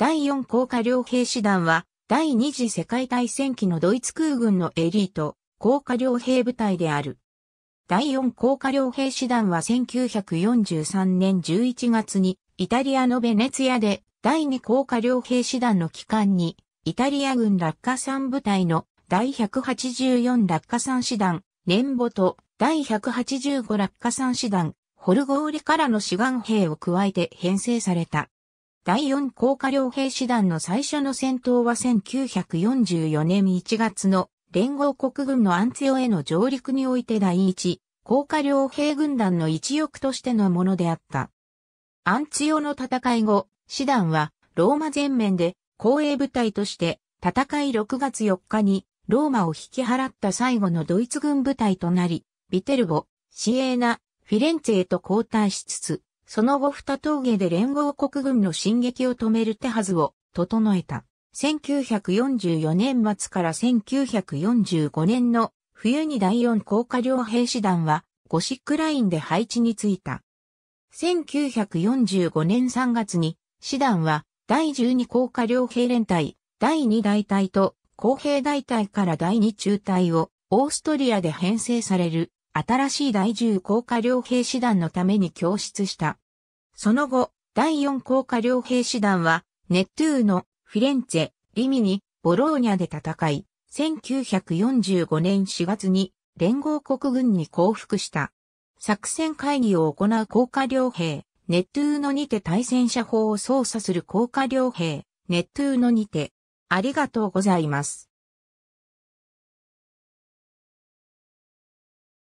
第4高架両兵師団は、第二次世界大戦期のドイツ空軍のエリート、高架両兵部隊である。第4高架両兵師団は1943年11月に、イタリアのベネツィアで、第2高架両兵師団の機関に、イタリア軍落下3部隊の第184落下3師団、レンボと第185落下3師団、ホルゴーリからの志願兵を加えて編成された。第4高架両兵師団の最初の戦闘は1944年1月の連合国軍のアンツヨへの上陸において第1高架両兵軍団の一翼としてのものであった。アンツヨの戦い後、師団はローマ全面で後衛部隊として戦い6月4日にローマを引き払った最後のドイツ軍部隊となり、ビテルボ、シエーナ、フィレンツェへと交代しつつ、その後二峠で連合国軍の進撃を止める手はずを整えた。1944年末から1945年の冬に第四高架両兵士団はゴシックラインで配置についた。1945年3月に、師団は第十二高架両兵連隊、第二大隊と高兵大隊から第二中隊をオーストリアで編成される新しい第10高架両兵士団のために供出した。その後、第4高下両兵師団は、ネットゥーノ、フィレンツェ、リミニ、ボローニャで戦い、1945年4月に連合国軍に降伏した。作戦会議を行う高下両兵、ネットゥーノにて対戦車砲を操作する高下両兵、ネットゥーノにて、ありがとうございます。